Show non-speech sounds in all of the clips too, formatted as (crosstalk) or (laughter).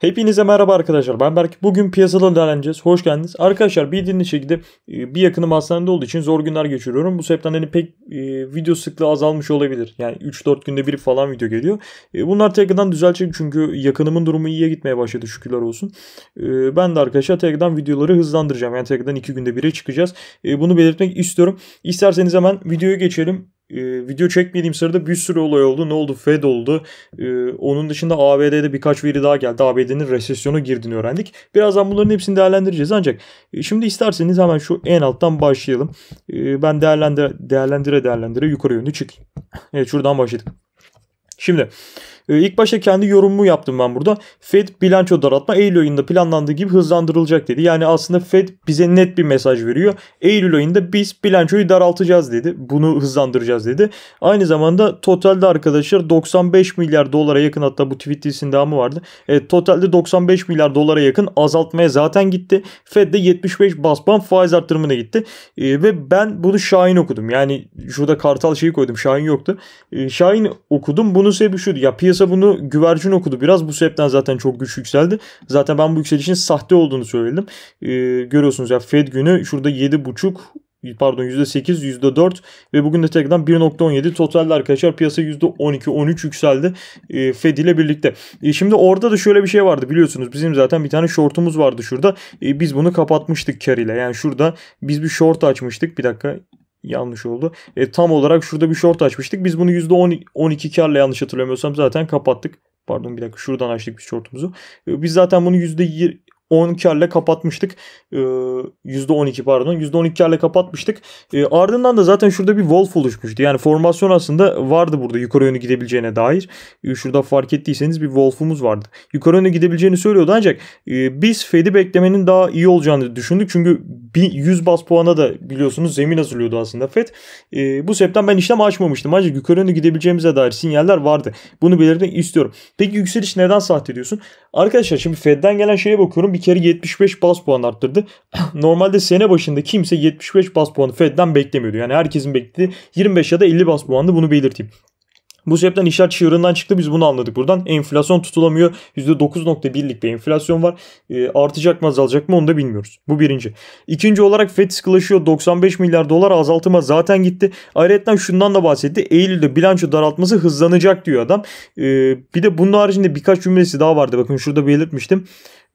Hepinize merhaba arkadaşlar. Ben Berk. Bugün piyasaları değerlendireceğiz. Hoş geldiniz. Arkadaşlar bildiğiniz şekilde e, bir yakınım hastanede olduğu için zor günler geçiriyorum. Bu sebepten hani pek e, video sıklığı azalmış olabilir. Yani 3-4 günde bir falan video geliyor. E, bunlar tekrardan düzelecek çünkü yakınımın durumu iyiye gitmeye başladı şükürler olsun. E, ben de arkadaşlar tekrardan videoları hızlandıracağım. Yani tekrardan 2 günde bire çıkacağız. E, bunu belirtmek istiyorum. İsterseniz hemen videoya geçelim e, video çekmediğim sırada bir sürü olay oldu. Ne oldu? Fed oldu. E, onun dışında ABD'de birkaç veri daha geldi. ABD'nin resesyona girdiğini öğrendik. Birazdan bunların hepsini değerlendireceğiz. Ancak e, şimdi isterseniz hemen şu en alttan başlayalım. E, ben değerlendir değerlendire değerlendire yukarı yönlü çıkayım. Evet şuradan başladık. Şimdi ee, ilk başta kendi yorumumu yaptım ben burada. Fed bilanço daraltma Eylül ayında planlandığı gibi hızlandırılacak dedi. Yani aslında Fed bize net bir mesaj veriyor. Eylül ayında biz bilançoyu daraltacağız dedi. Bunu hızlandıracağız dedi. Aynı zamanda totalde arkadaşlar 95 milyar dolara yakın hatta bu tweet dizisinde isindamı vardı. E, totalde 95 milyar dolara yakın azaltmaya zaten gitti. Fed de 75 bas faiz arttırımına gitti. E, ve ben bunu Şahin okudum. Yani şurada kartal şeyi koydum. Şahin yoktu. E, Şahin okudum. Bunun sebebi şuydu. Ya piyasa Piyasa bunu güvercin okudu biraz. Bu sebepten zaten çok güç yükseldi. Zaten ben bu yükselişin sahte olduğunu söyledim. Ee, görüyorsunuz ya Fed günü şurada 7,5 pardon %8, %4 ve bugün de tekrardan 1.17 totalde arkadaşlar piyasa %12-13 yükseldi e, Fed ile birlikte. E, şimdi orada da şöyle bir şey vardı biliyorsunuz bizim zaten bir tane shortumuz vardı şurada. E, biz bunu kapatmıştık kar ile yani şurada biz bir short açmıştık bir dakika yanlış oldu. E, tam olarak şurada bir short açmıştık. Biz bunu %12 karla yanlış hatırlamıyorsam zaten kapattık. Pardon bir dakika şuradan açtık bir shortumuzu. E, biz zaten bunu %20 10 karla kapatmıştık. E, ee, %12 pardon. %12 karla kapatmıştık. E, ardından da zaten şurada bir wolf oluşmuştu. Yani formasyon aslında vardı burada yukarı yönlü gidebileceğine dair. E, şurada fark ettiyseniz bir wolf'umuz vardı. Yukarı yönlü gidebileceğini söylüyordu ancak e, biz Fed'i beklemenin daha iyi olacağını düşündük. Çünkü 100 bas puana da biliyorsunuz zemin hazırlıyordu aslında Fed. E, bu sebepten ben işlem açmamıştım. Ancak yukarı yönlü gidebileceğimize dair sinyaller vardı. Bunu belirtmek istiyorum. Peki yükseliş neden sahte diyorsun? Arkadaşlar şimdi Fed'den gelen şeye bakıyorum. Bir bir kere 75 bas puan arttırdı. Normalde sene başında kimse 75 bas puanı Fed'den beklemiyordu. Yani herkesin beklediği 25 ya da 50 bas puandı bunu belirteyim. Bu sebepten işler çığırından çıktı. Biz bunu anladık buradan. Enflasyon tutulamıyor. %9.1'lik bir enflasyon var. E, artacak mı azalacak mı onu da bilmiyoruz. Bu birinci. İkinci olarak FED sıkılaşıyor. 95 milyar dolar azaltıma zaten gitti. Ayrıca şundan da bahsetti. Eylül'de bilanço daraltması hızlanacak diyor adam. E, bir de bunun haricinde birkaç cümlesi daha vardı. Bakın şurada belirtmiştim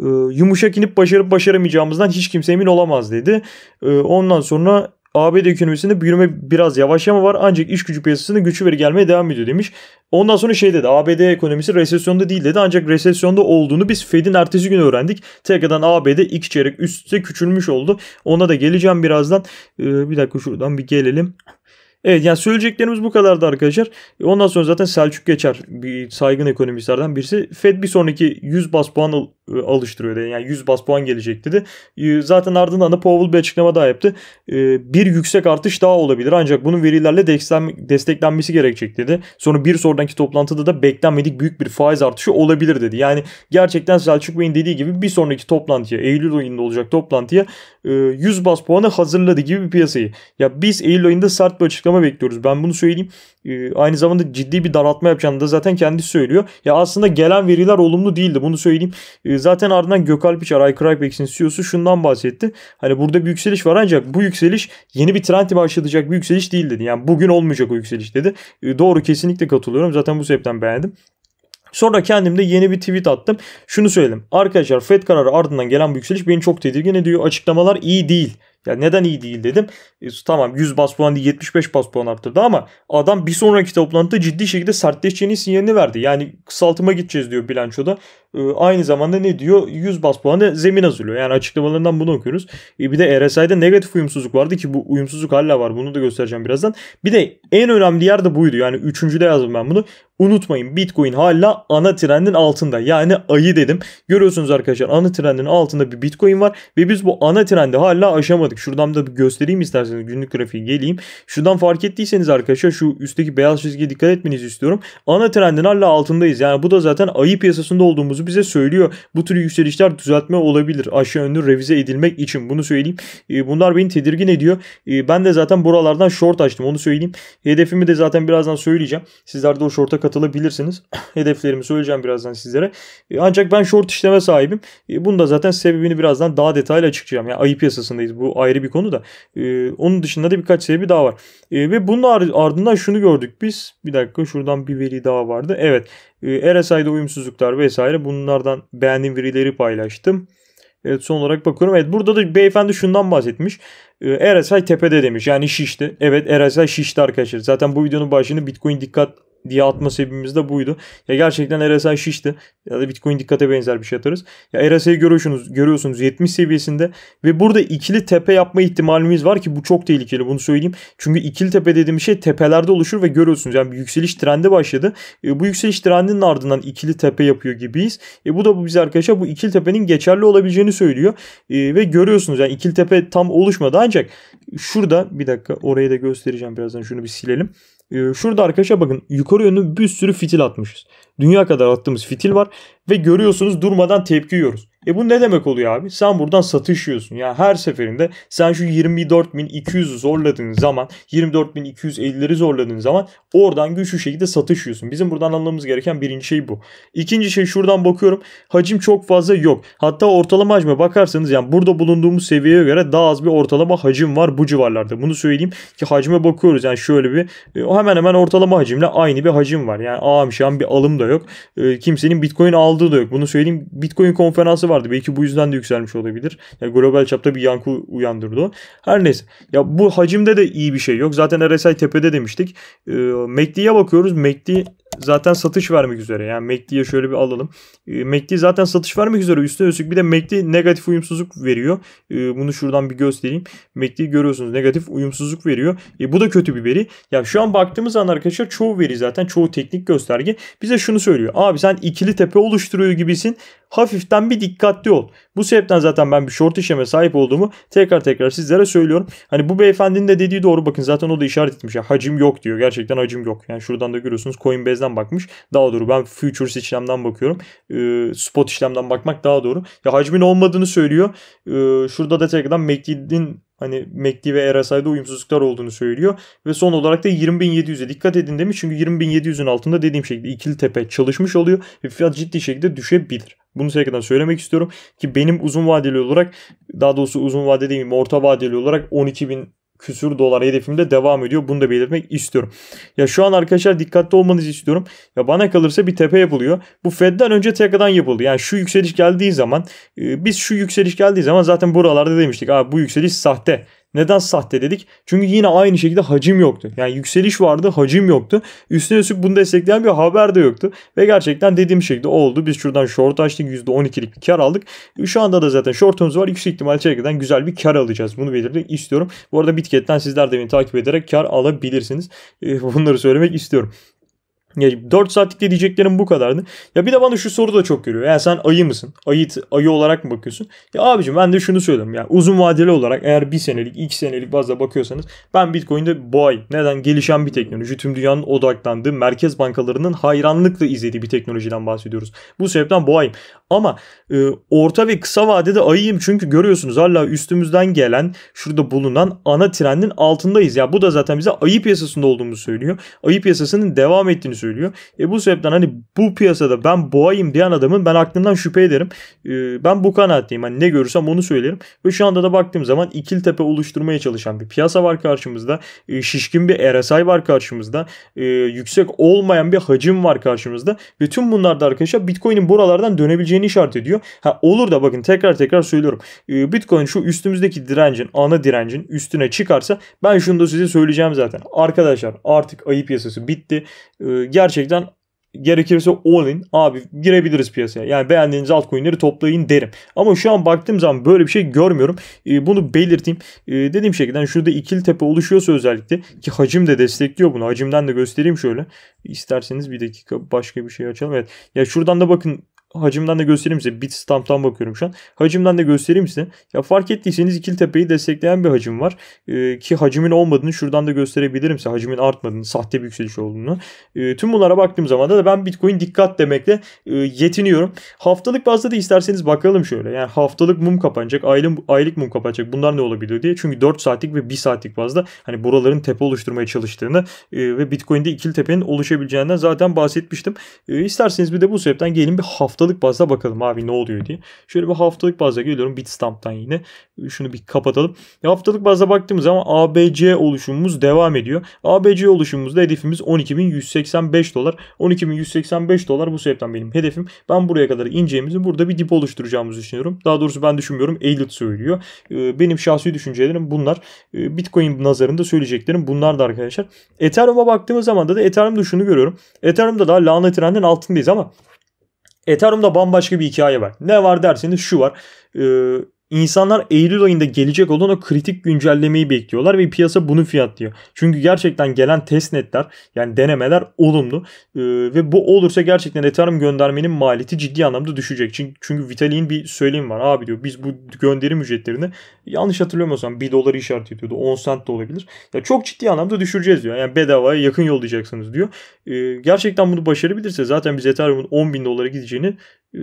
ee, yumuşak inip başarıp başaramayacağımızdan hiç kimse emin olamaz dedi. Ondan sonra ABD ekonomisinde büyüme biraz yavaşlama var ancak iş gücü piyasasında güçlü veri gelmeye devam ediyor demiş. Ondan sonra şey dedi ABD ekonomisi resesyonda değil dedi ancak resesyonda olduğunu biz Fed'in ertesi günü öğrendik. Tekrardan ABD iki çeyrek üstte küçülmüş oldu. Ona da geleceğim birazdan. Ee, bir dakika şuradan bir gelelim. Evet yani söyleyeceklerimiz bu kadardı arkadaşlar. Ondan sonra zaten Selçuk Geçer bir saygın ekonomistlerden birisi. Fed bir sonraki 100 bas puan alıştırıyor dedi. Yani 100 bas puan gelecek dedi. Ee, zaten ardından da Powell bir açıklama daha yaptı. Ee, bir yüksek artış daha olabilir ancak bunun verilerle desteklenmesi gerekecek dedi. Sonra bir sonraki toplantıda da beklenmedik büyük bir faiz artışı olabilir dedi. Yani gerçekten Selçuk Bey'in dediği gibi bir sonraki toplantıya Eylül ayında olacak toplantıya 100 e, bas puanı hazırladı gibi bir piyasayı. Ya biz Eylül ayında sert bir açıklama bekliyoruz. Ben bunu söyleyeyim. Ee, aynı zamanda ciddi bir daraltma yapacağını da zaten kendi söylüyor. Ya aslında gelen veriler olumlu değildi bunu söyleyeyim. Ee, zaten ardından Gökalp İçer, iCrypex'in CEO'su şundan bahsetti. Hani burada bir yükseliş var ancak bu yükseliş yeni bir trend başlatacak bir yükseliş değil dedi. Yani bugün olmayacak o yükseliş dedi. Ee, doğru kesinlikle katılıyorum. Zaten bu sebepten beğendim. Sonra kendim de yeni bir tweet attım. Şunu söyledim. Arkadaşlar FED kararı ardından gelen bu yükseliş beni çok tedirgin ediyor. Açıklamalar iyi değil ya neden iyi değil dedim. E, tamam 100 bas puan değil 75 bas puan arttırdı ama adam bir sonraki toplantıda ciddi şekilde sertleşeceğini sinyalini verdi. Yani kısaltıma gideceğiz diyor bilançoda. Ee, aynı zamanda ne diyor? 100 bas puanı zemin hazırlıyor. Yani açıklamalarından bunu okuyoruz. Ee, bir de RSI'de negatif uyumsuzluk vardı ki bu uyumsuzluk hala var. Bunu da göstereceğim birazdan. Bir de en önemli yer de buydu. Yani üçüncüde yazdım ben bunu. Unutmayın Bitcoin hala ana trendin altında. Yani ayı dedim. Görüyorsunuz arkadaşlar ana trendin altında bir Bitcoin var ve biz bu ana trendi hala aşamadık. Şuradan da bir göstereyim isterseniz günlük grafiği geleyim. Şuradan fark ettiyseniz arkadaşlar şu üstteki beyaz çizgiye dikkat etmenizi istiyorum. Ana trendin hala altındayız. Yani bu da zaten ayı piyasasında olduğumuzu olduğumuzu bize söylüyor. Bu tür yükselişler düzeltme olabilir. Aşağı yönlü revize edilmek için bunu söyleyeyim. Ee, bunlar beni tedirgin ediyor. Ee, ben de zaten buralardan short açtım onu söyleyeyim. Hedefimi de zaten birazdan söyleyeceğim. Sizler de o short'a katılabilirsiniz. (laughs) Hedeflerimi söyleyeceğim birazdan sizlere. Ee, ancak ben short işleme sahibim. E, da zaten sebebini birazdan daha detaylı açıklayacağım. Yani ayı piyasasındayız. Bu ayrı bir konu da. onun dışında da birkaç sebebi daha var. ve bunun ardından şunu gördük biz. Bir dakika şuradan bir veri daha vardı. Evet. Ee, RSI'de uyumsuzluklar vesaire bunlardan beğendiğim verileri paylaştım. Evet son olarak bakıyorum. Evet burada da beyefendi şundan bahsetmiş. Ee, RSI tepede demiş. Yani şişti. Evet RSI şişti arkadaşlar. Zaten bu videonun başında Bitcoin dikkat diye atma sebebimiz de buydu. Ya gerçekten RSI şişti. Ya da Bitcoin dikkate benzer bir şey atarız. Ya RSI'yi görüyorsunuz, görüyorsunuz 70 seviyesinde ve burada ikili tepe yapma ihtimalimiz var ki bu çok tehlikeli bunu söyleyeyim. Çünkü ikili tepe dediğim şey tepelerde oluşur ve görüyorsunuz yani bir yükseliş trendi başladı. E, bu yükseliş trendinin ardından ikili tepe yapıyor gibiyiz. E, bu da bu bize arkadaşlar bu ikili tepenin geçerli olabileceğini söylüyor. E, ve görüyorsunuz yani ikili tepe tam oluşmadı ancak şurada bir dakika orayı da göstereceğim birazdan şunu bir silelim. Ee, şurada arkadaşa bakın yukarı yönlü bir sürü fitil atmışız. Dünya kadar attığımız fitil var ve görüyorsunuz durmadan tepki yiyoruz. E bu ne demek oluyor abi? Sen buradan satış satışıyorsun. Yani her seferinde sen şu 24.200'ü zorladığın zaman 24.250'leri zorladığın zaman oradan güçlü şekilde satış satışıyorsun. Bizim buradan anlamamız gereken birinci şey bu. İkinci şey şuradan bakıyorum. Hacim çok fazla yok. Hatta ortalama hacme bakarsanız yani burada bulunduğumuz seviyeye göre daha az bir ortalama hacim var bu civarlarda. Bunu söyleyeyim ki hacme bakıyoruz. Yani şöyle bir e, hemen hemen ortalama hacimle aynı bir hacim var. Yani ağam an bir alım da yok. E, kimsenin bitcoin aldığı da yok. Bunu söyleyeyim. Bitcoin konferansı vardı. Belki bu yüzden de yükselmiş olabilir. Yani global çapta bir yankı uyandırdı Her neyse. Ya bu hacimde de iyi bir şey yok. Zaten RSI tepede demiştik. E, ee, MACD'ye bakıyoruz. MACD zaten satış vermek üzere. Yani MACD'ye şöyle bir alalım. E, zaten satış vermek üzere. Üstüne üstlük bir de MACD negatif uyumsuzluk veriyor. Ee, bunu şuradan bir göstereyim. MACD'yi görüyorsunuz negatif uyumsuzluk veriyor. E, bu da kötü bir veri. Ya şu an baktığımız an arkadaşlar çoğu veri zaten çoğu teknik gösterge bize şunu söylüyor. Abi sen ikili tepe oluşturuyor gibisin. Hafiften bir dikkatli ol. Bu sebepten zaten ben bir short işleme sahip olduğumu tekrar tekrar sizlere söylüyorum. Hani bu beyefendinin de dediği doğru bakın zaten o da işaret etmiş. ya. hacim yok diyor. Gerçekten hacim yok. Yani şuradan da görüyorsunuz Coinbase merkezden bakmış. Daha doğru ben futures işlemden bakıyorum. Ee, spot işlemden bakmak daha doğru. Ya hacmin olmadığını söylüyor. Ee, şurada da tekrardan MACD'nin hani MACD ve RSI'de uyumsuzluklar olduğunu söylüyor. Ve son olarak da 20.700'e dikkat edin demiş. Çünkü 20.700'ün altında dediğim şekilde ikili tepe çalışmış oluyor ve fiyat ciddi şekilde düşebilir. Bunu tekrardan söylemek istiyorum ki benim uzun vadeli olarak daha doğrusu uzun vadeli değil orta vadeli olarak 12.000 küsür dolar hedefimde devam ediyor. Bunu da belirtmek istiyorum. Ya şu an arkadaşlar dikkatli olmanızı istiyorum. Ya bana kalırsa bir tepe yapılıyor. Bu Fed'den önce tekrardan yapıldı. Yani şu yükseliş geldiği zaman e, biz şu yükseliş geldiği zaman zaten buralarda demiştik. Abi bu yükseliş sahte neden sahte dedik? Çünkü yine aynı şekilde hacim yoktu. Yani yükseliş vardı, hacim yoktu. Üstüne üstlük bunu destekleyen bir haber de yoktu. Ve gerçekten dediğim şekilde oldu. Biz şuradan short açtık. %12'lik bir kar aldık. Şu anda da zaten shortumuz var. Yüksek ihtimal çevreden güzel bir kar alacağız. Bunu belirtmek istiyorum. Bu arada Bitket'ten sizler de beni takip ederek kar alabilirsiniz. (laughs) Bunları söylemek istiyorum. Ya 4 saatlikte diyeceklerim bu kadardı. Ya bir de bana şu soru da çok geliyor. Yani sen ayı mısın? Ayı, ayı olarak mı bakıyorsun? Ya abicim ben de şunu söyledim. Yani uzun vadeli olarak eğer bir senelik iki senelik bazda bakıyorsanız ben Bitcoin'de bu ay neden gelişen bir teknoloji tüm dünyanın odaklandığı merkez bankalarının hayranlıkla izlediği bir teknolojiden bahsediyoruz. Bu sebepten bu ay ama e, orta ve kısa vadede ayıyım çünkü görüyorsunuz hala üstümüzden gelen şurada bulunan ana trendin altındayız. Ya bu da zaten bize ayı piyasasında olduğumuzu söylüyor. Ayı piyasasının devam ettiğini söylüyor. E bu sebepten hani bu piyasada ben boğayım diyen adamın ben aklımdan şüphe ederim. E, ben bu kanaatteyim. Hani ne görürsem onu söylerim. Ve şu anda da baktığım zaman ikil tepe oluşturmaya çalışan bir piyasa var karşımızda. E, şişkin bir RSI var karşımızda. E, yüksek olmayan bir hacim var karşımızda. Ve tüm bunlarda arkadaşlar Bitcoin'in buralardan dönebileceğini yükseleceğini işaret ediyor. Ha, olur da bakın tekrar tekrar söylüyorum. Ee, Bitcoin şu üstümüzdeki direncin ana direncin üstüne çıkarsa ben şunu da size söyleyeceğim zaten. Arkadaşlar artık ayı piyasası bitti. Ee, gerçekten gerekirse all in abi girebiliriz piyasaya. Yani beğendiğiniz altcoin'leri toplayın derim. Ama şu an baktığım zaman böyle bir şey görmüyorum. E, bunu belirteyim. E, dediğim şekilde şurada ikili tepe oluşuyorsa özellikle ki hacim de destekliyor bunu. Hacimden de göstereyim şöyle. İsterseniz bir dakika başka bir şey açalım. Evet. Ya şuradan da bakın hacimden de göstereyim size. Bitstamp'tan bakıyorum şu an. Hacimden de göstereyim size. Ya fark ettiyseniz ikili tepeyi destekleyen bir hacim var. Ee, ki hacimin olmadığını şuradan da gösterebilirim size. Hacimin artmadığını, sahte bir yükseliş olduğunu. Ee, tüm bunlara baktığım zaman da ben Bitcoin dikkat demekle e, yetiniyorum. Haftalık bazda da isterseniz bakalım şöyle. Yani haftalık mum kapanacak, aylık, aylık mum kapanacak. Bunlar ne olabilir diye. Çünkü 4 saatlik ve 1 saatlik bazda hani buraların tepe oluşturmaya çalıştığını e, ve Bitcoin'de ikili tepenin oluşabileceğinden zaten bahsetmiştim. E, isterseniz bir de bu sebepten gelin bir hafta haftalık bazda bakalım abi ne oluyor diye. Şöyle bir haftalık bazda geliyorum Bitstamp'tan yine. Şunu bir kapatalım. Ya haftalık bazda baktığımız zaman ABC oluşumumuz devam ediyor. ABC oluşumumuzda hedefimiz 12.185 dolar. 12.185 dolar bu sebepten benim hedefim. Ben buraya kadar ineceğimizi burada bir dip oluşturacağımızı düşünüyorum. Daha doğrusu ben düşünmüyorum. Elit söylüyor. Ee, benim şahsi düşüncelerim bunlar. Ee, Bitcoin nazarında söyleyeceklerim bunlar da arkadaşlar. Ethereum'a baktığımız zaman da Ethereum'da şunu görüyorum. Ethereum'da da lanet trendin altındayız ama Ethereum'da bambaşka bir hikaye var. Ne var derseniz şu var. Ee, İnsanlar Eylül ayında gelecek olan o kritik güncellemeyi bekliyorlar ve piyasa bunu fiyatlıyor. Çünkü gerçekten gelen testnetler yani denemeler olumlu ee, ve bu olursa gerçekten Ethereum göndermenin maliyeti ciddi anlamda düşecek. Çünkü, çünkü Vitalik'in bir söylemi var abi diyor biz bu gönderim ücretlerini yanlış hatırlıyorum o zaman 1 doları işaret ediyordu 10 cent de olabilir. Ya çok ciddi anlamda düşüreceğiz diyor yani bedavaya yakın yollayacaksınız diyor. Ee, gerçekten bunu başarabilirse zaten biz Ethereum'un 10 bin dolara gideceğini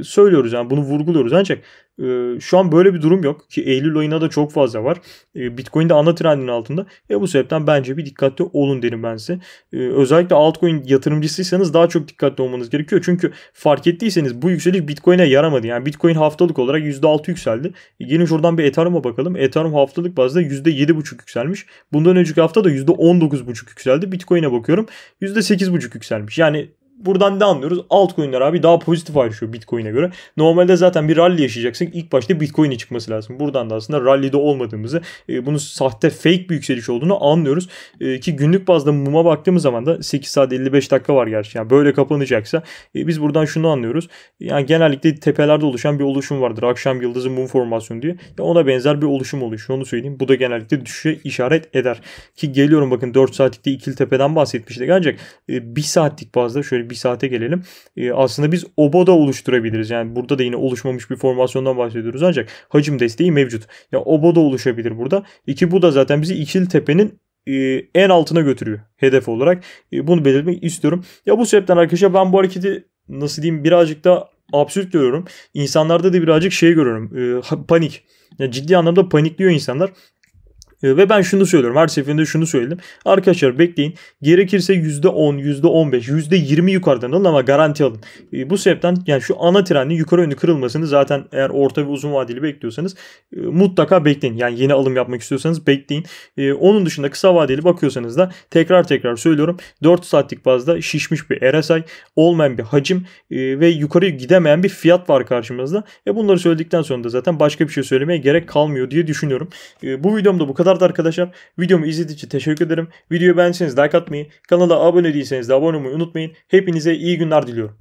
söylüyoruz yani bunu vurguluyoruz ancak e, şu an böyle bir durum yok ki Eylül ayına da çok fazla var. E, Bitcoin de ana trendin altında. E bu sebepten bence bir dikkatli olun derim ben size. E, özellikle altcoin yatırımcısıysanız daha çok dikkatli olmanız gerekiyor. Çünkü fark ettiyseniz bu yükseliş Bitcoin'e yaramadı. Yani Bitcoin haftalık olarak %6 yükseldi. E, gelin şuradan bir Ethereum'a bakalım. Ethereum haftalık bazda %7,5 yükselmiş. Bundan önceki hafta da %19,5 yükseldi. Bitcoin'e bakıyorum %8,5 yükselmiş. Yani Buradan ne anlıyoruz? Altcoin'ler abi daha pozitif ayrışıyor Bitcoin'e göre. Normalde zaten bir rally yaşayacaksak ilk başta Bitcoin'e çıkması lazım. Buradan da aslında rally'de olmadığımızı, e, bunun sahte fake bir yükseliş olduğunu anlıyoruz. E, ki günlük bazda muma baktığımız zaman da 8 saat 55 dakika var gerçi. Yani böyle kapanacaksa e, biz buradan şunu anlıyoruz. Yani genellikle tepelerde oluşan bir oluşum vardır. Akşam yıldızı mum formasyonu diye. Ya ona benzer bir oluşum oluşuyor. Onu söyleyeyim. Bu da genellikle düşüşe işaret eder. Ki geliyorum bakın 4 saatlikte ikili tepeden bahsetmiştik. Ancak e, 1 saatlik bazda şöyle bir saate gelelim. Ee, aslında biz oba da oluşturabiliriz. Yani burada da yine oluşmamış bir formasyondan bahsediyoruz ancak hacim desteği mevcut. Ya yani oba da oluşabilir burada. İki bu da zaten bizi ikili tepenin e, en altına götürüyor hedef olarak. E, bunu belirtmek istiyorum. Ya bu sebepten arkadaşlar ben bu hareketi nasıl diyeyim birazcık da absürt görüyorum. İnsanlarda da birazcık şey görüyorum. E, panik. Yani ciddi anlamda panikliyor insanlar. Ee, ve ben şunu söylüyorum. Her seferinde şunu söyledim. Arkadaşlar bekleyin. Gerekirse %10, %15, %20 yukarıdan alın ama garanti alın. Ee, bu sebepten yani şu ana trendin yukarı yönlü kırılmasını zaten eğer orta ve uzun vadeli bekliyorsanız e, mutlaka bekleyin. Yani yeni alım yapmak istiyorsanız bekleyin. Ee, onun dışında kısa vadeli bakıyorsanız da tekrar tekrar söylüyorum. 4 saatlik bazda şişmiş bir RSI, olmayan bir hacim e, ve yukarı gidemeyen bir fiyat var karşımızda. E bunları söyledikten sonra da zaten başka bir şey söylemeye gerek kalmıyor diye düşünüyorum. E, bu videomda bu kadar kadardı arkadaşlar. Videomu izlediğiniz için teşekkür ederim. Videoyu beğendiyseniz like atmayı, kanala abone değilseniz de abone olmayı unutmayın. Hepinize iyi günler diliyorum.